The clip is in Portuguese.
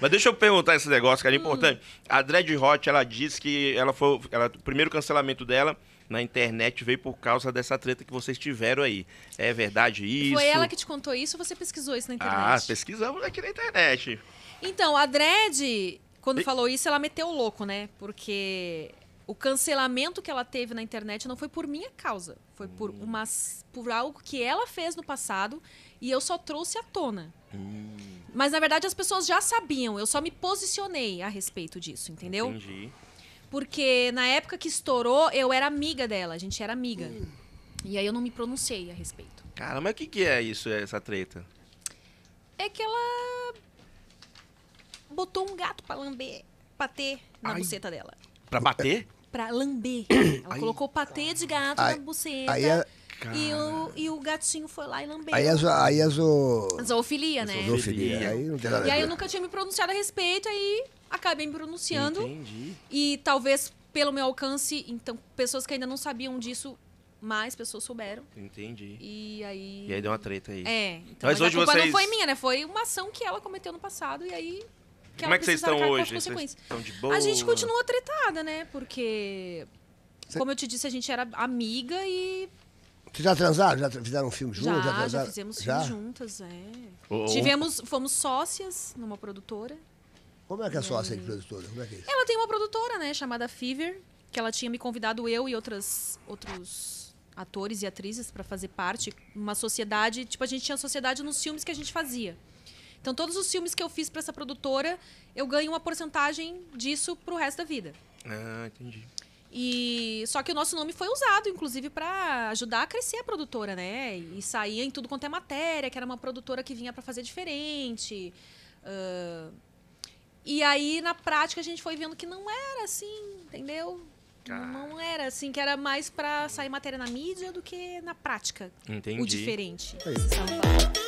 Mas deixa eu perguntar esse negócio que era é hum. importante. A Dread Hot, ela disse que ela foi, ela, o primeiro cancelamento dela na internet veio por causa dessa treta que vocês tiveram aí. É verdade isso? Foi ela que te contou isso ou você pesquisou isso na ah, internet? Ah, pesquisamos aqui na internet. Então, a Dread, quando e... falou isso, ela meteu o louco, né? Porque o cancelamento que ela teve na internet não foi por minha causa. Foi por, hum. uma, por algo que ela fez no passado e eu só trouxe à tona. Hum. Mas na verdade as pessoas já sabiam, eu só me posicionei a respeito disso, entendeu? Entendi. Porque na época que estourou, eu era amiga dela, a gente era amiga. Hum. E aí eu não me pronunciei a respeito. Cara, mas o que, que é isso, essa treta? É que ela botou um gato pra lamber, bater na Ai. buceta dela. Pra bater? Pra lamber. Ela Ai. colocou patê de gato Ai. na buceta. Aí é... E o, e o gatinho foi lá e lambeu. Aí a, zo, aí a zo... zoofilia, né? Zoofilia. Aí não tem nada e aí eu nunca tinha me pronunciado a respeito, aí acabei me pronunciando. Entendi. E talvez pelo meu alcance, então, pessoas que ainda não sabiam disso, mais pessoas souberam. Entendi. E aí. E aí deu uma treta aí. É. Então, mas, hoje vocês... não foi minha, né? Foi uma ação que ela cometeu no passado e aí. Que Como é que vocês estão hoje? Vocês estão de boa? A gente continua tretada, né? Porque. Cê... Como eu te disse, a gente era amiga e vocês já transaram? Já fizeram um filme juntos? Já, já, já fizemos já? filme juntas, é. Oh, Tivemos, fomos sócias numa produtora. Como é que é sócia de produtora? Como é que é isso? Ela tem uma produtora, né, chamada Fever, que ela tinha me convidado eu e outras, outros atores e atrizes para fazer parte. Uma sociedade, tipo, a gente tinha sociedade nos filmes que a gente fazia. Então, todos os filmes que eu fiz para essa produtora, eu ganho uma porcentagem disso pro resto da vida. Ah, entendi. E só que o nosso nome foi usado, inclusive, para ajudar a crescer a produtora, né? E saía em tudo quanto é matéria, que era uma produtora que vinha para fazer diferente. Uh... E aí, na prática, a gente foi vendo que não era assim, entendeu? Não era assim, que era mais para sair matéria na mídia do que na prática. Entendi. O diferente. É